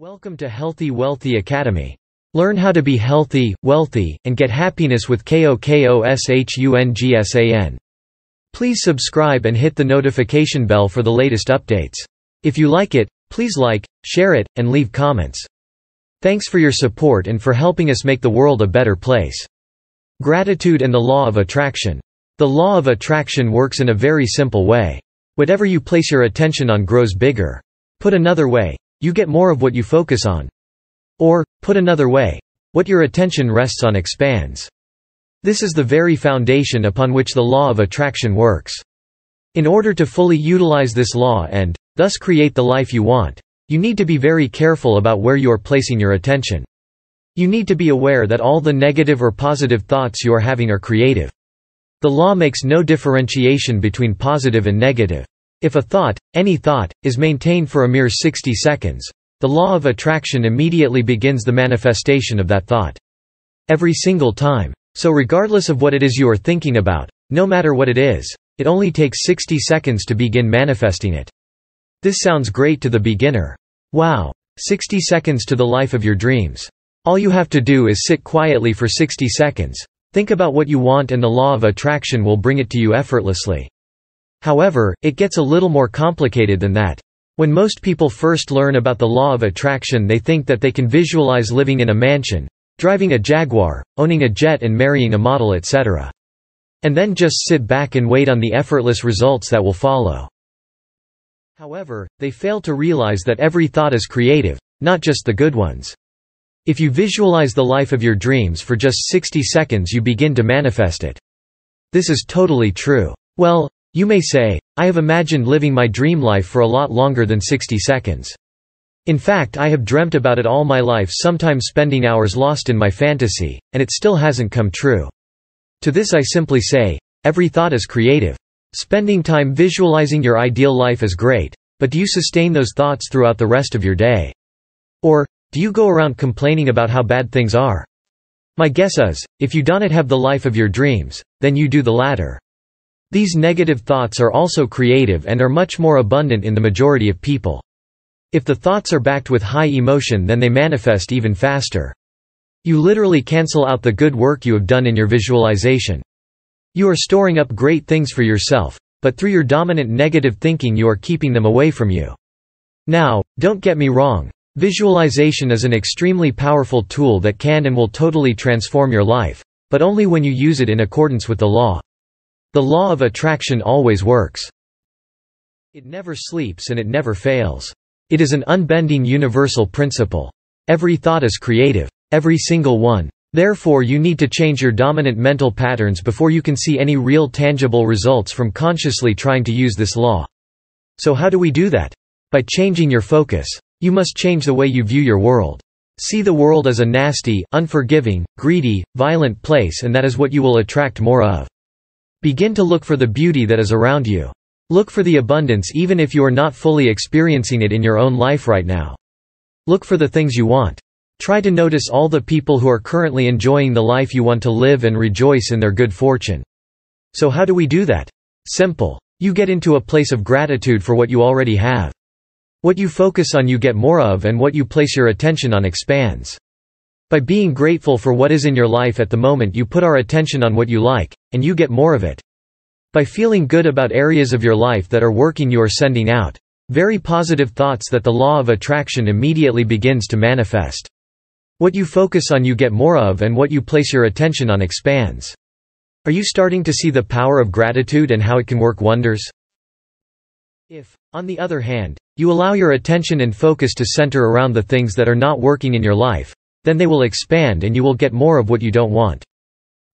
Welcome to Healthy Wealthy Academy. Learn how to be healthy, wealthy, and get happiness with KOKOSHUNGSAN. Please subscribe and hit the notification bell for the latest updates. If you like it, please like, share it, and leave comments. Thanks for your support and for helping us make the world a better place. Gratitude and the Law of Attraction. The Law of Attraction works in a very simple way. Whatever you place your attention on grows bigger. Put another way, you get more of what you focus on. Or, put another way, what your attention rests on expands. This is the very foundation upon which the law of attraction works. In order to fully utilize this law and, thus create the life you want, you need to be very careful about where you are placing your attention. You need to be aware that all the negative or positive thoughts you are having are creative. The law makes no differentiation between positive and negative. If a thought, any thought, is maintained for a mere 60 seconds, the law of attraction immediately begins the manifestation of that thought. Every single time. So regardless of what it is you are thinking about, no matter what it is, it only takes 60 seconds to begin manifesting it. This sounds great to the beginner. Wow! 60 seconds to the life of your dreams. All you have to do is sit quietly for 60 seconds, think about what you want and the law of attraction will bring it to you effortlessly. However, it gets a little more complicated than that. When most people first learn about the law of attraction they think that they can visualize living in a mansion, driving a Jaguar, owning a jet and marrying a model etc. And then just sit back and wait on the effortless results that will follow. However, they fail to realize that every thought is creative, not just the good ones. If you visualize the life of your dreams for just 60 seconds you begin to manifest it. This is totally true. Well, you may say, I have imagined living my dream life for a lot longer than 60 seconds. In fact I have dreamt about it all my life sometimes spending hours lost in my fantasy, and it still hasn't come true. To this I simply say, every thought is creative. Spending time visualizing your ideal life is great, but do you sustain those thoughts throughout the rest of your day? Or, do you go around complaining about how bad things are? My guess is, if you don't have the life of your dreams, then you do the latter. These negative thoughts are also creative and are much more abundant in the majority of people. If the thoughts are backed with high emotion then they manifest even faster. You literally cancel out the good work you have done in your visualization. You are storing up great things for yourself, but through your dominant negative thinking you are keeping them away from you. Now, don't get me wrong, visualization is an extremely powerful tool that can and will totally transform your life, but only when you use it in accordance with the law. The law of attraction always works. It never sleeps and it never fails. It is an unbending universal principle. Every thought is creative. Every single one. Therefore you need to change your dominant mental patterns before you can see any real tangible results from consciously trying to use this law. So how do we do that? By changing your focus. You must change the way you view your world. See the world as a nasty, unforgiving, greedy, violent place and that is what you will attract more of. Begin to look for the beauty that is around you. Look for the abundance even if you are not fully experiencing it in your own life right now. Look for the things you want. Try to notice all the people who are currently enjoying the life you want to live and rejoice in their good fortune. So how do we do that? Simple. You get into a place of gratitude for what you already have. What you focus on you get more of and what you place your attention on expands. By being grateful for what is in your life at the moment you put our attention on what you like, and you get more of it. By feeling good about areas of your life that are working you are sending out very positive thoughts that the law of attraction immediately begins to manifest. What you focus on you get more of and what you place your attention on expands. Are you starting to see the power of gratitude and how it can work wonders? If, on the other hand, you allow your attention and focus to center around the things that are not working in your life, then they will expand and you will get more of what you don't want.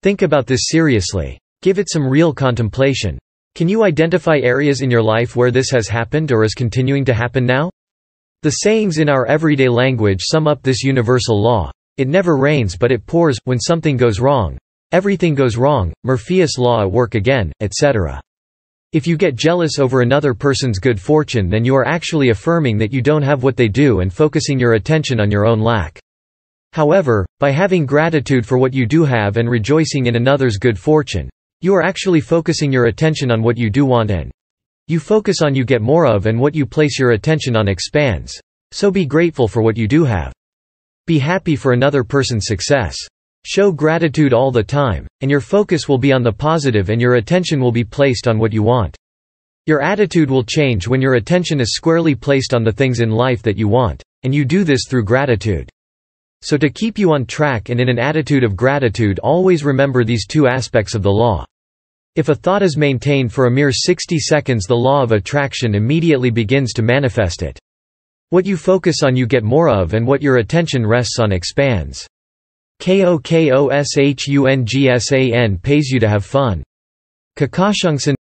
Think about this seriously. Give it some real contemplation. Can you identify areas in your life where this has happened or is continuing to happen now? The sayings in our everyday language sum up this universal law. It never rains but it pours, when something goes wrong. Everything goes wrong, Murphy's law at work again, etc. If you get jealous over another person's good fortune then you are actually affirming that you don't have what they do and focusing your attention on your own lack. However, by having gratitude for what you do have and rejoicing in another's good fortune, you are actually focusing your attention on what you do want and you focus on you get more of and what you place your attention on expands. So be grateful for what you do have. Be happy for another person's success. Show gratitude all the time, and your focus will be on the positive and your attention will be placed on what you want. Your attitude will change when your attention is squarely placed on the things in life that you want, and you do this through gratitude. So to keep you on track and in an attitude of gratitude always remember these two aspects of the law. If a thought is maintained for a mere 60 seconds the law of attraction immediately begins to manifest it. What you focus on you get more of and what your attention rests on expands. KOKOSHUNGSAN pays you to have fun. Kakashungsan